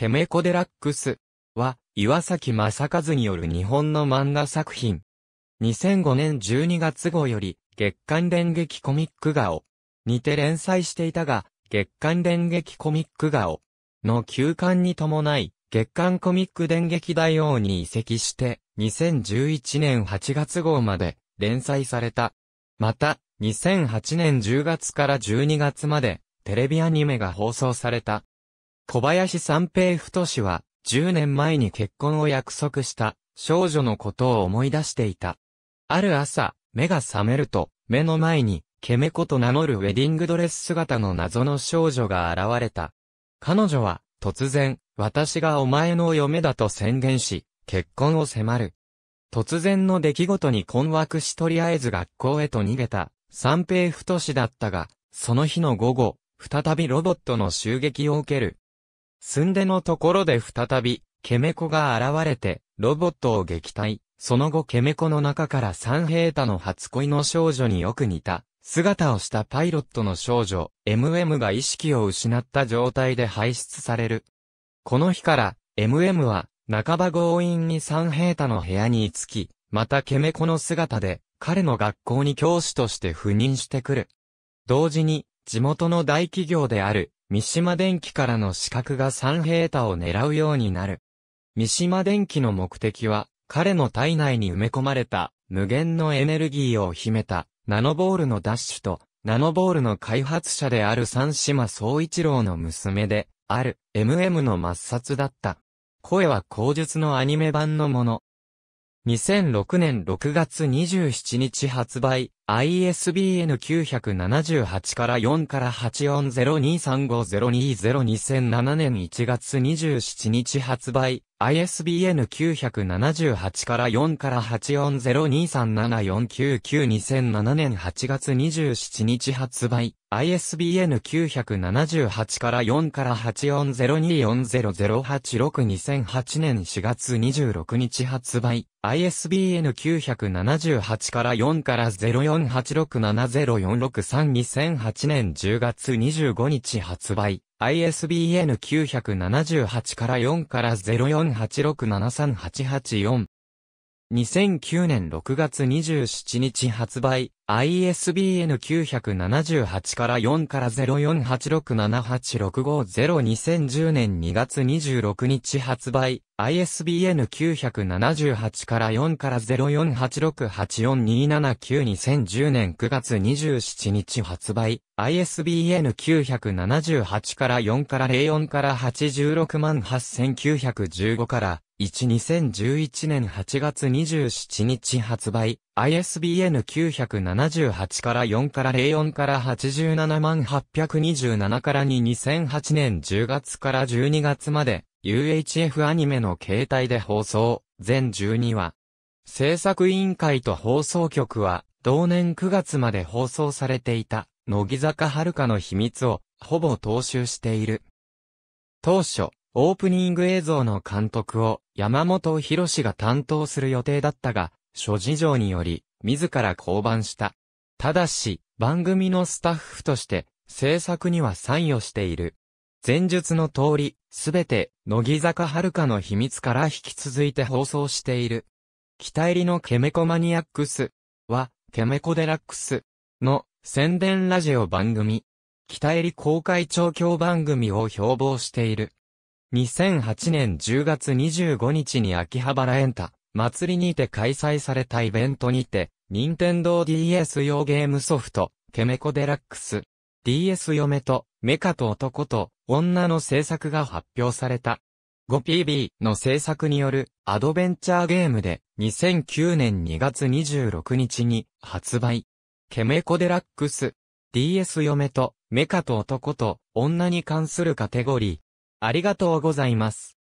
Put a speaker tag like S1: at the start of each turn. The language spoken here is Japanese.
S1: ケメコデラックスは岩崎正和による日本の漫画作品。2005年12月号より月刊電撃コミック画をにて連載していたが月刊電撃コミック画をの休刊に伴い月刊コミック電撃大王に移籍して2011年8月号まで連載された。また2008年10月から12月までテレビアニメが放送された。小林三平太氏は、10年前に結婚を約束した少女のことを思い出していた。ある朝、目が覚めると、目の前に、ケメコと名乗るウェディングドレス姿の謎の少女が現れた。彼女は、突然、私がお前の嫁だと宣言し、結婚を迫る。突然の出来事に困惑しとりあえず学校へと逃げた、三平太だったが、その日の午後、再びロボットの襲撃を受ける。すんでのところで再び、ケメコが現れて、ロボットを撃退。その後ケメコの中から三平太の初恋の少女によく似た、姿をしたパイロットの少女、MM が意識を失った状態で排出される。この日から、MM は、半ば強引に三平太の部屋に着き、またケメコの姿で、彼の学校に教師として赴任してくる。同時に、地元の大企業である、三島電機からの資格が三平太を狙うようになる。三島電機の目的は、彼の体内に埋め込まれた無限のエネルギーを秘めたナノボールのダッシュと、ナノボールの開発者である三島総一郎の娘で、ある MM の抹殺だった。声は口述のアニメ版のもの。2006年6月27日発売、ISBN 978から4から8 4 0 2 3 5 0 2 0 2 0 0 7年1月27日発売 ISBN 978から4から8 4 0 2 3 7 4 9 9 2 0 0 7年8月27日発売 ISBN 978から4から84024008602008年4月26日発売 ISBN 978から4から04 04867046322008年10月25日発売。ISBN 978から4から0486738884。2009年6月27日発売。ISBN 978から4から048678650210年2月26日発売 ISBN 978から4から0 4 8 6 8 4 2 7 9 2 0 1 0年9月27日発売 ISBN 978から4から04から868,915から12011年8月27日発売 ISBN 978 78から4から04から87万827から2 2008年10月から12月まで UHF アニメの携帯で放送、全12話。制作委員会と放送局は同年9月まで放送されていた乃木坂遥の秘密をほぼ踏襲している。当初、オープニング映像の監督を山本博が担当する予定だったが、諸事情により、自ら降板した。ただし、番組のスタッフとして、制作には参与している。前述の通り、すべて、乃木坂遥の秘密から引き続いて放送している。北入りのケメコマニアックスは、ケメコデラックスの宣伝ラジオ番組。北入り公開調教番組を標榜している。2008年10月25日に秋葉原エンタ祭りにて開催されたイベントにて、任天堂 DS 用ゲームソフト、ケメコデラックス、DS 嫁と、メカと男と、女の制作が発表された。5PB の制作によるアドベンチャーゲームで2009年2月26日に発売。ケメコデラックス DS 嫁とメカと男と女に関するカテゴリー。ありがとうございます。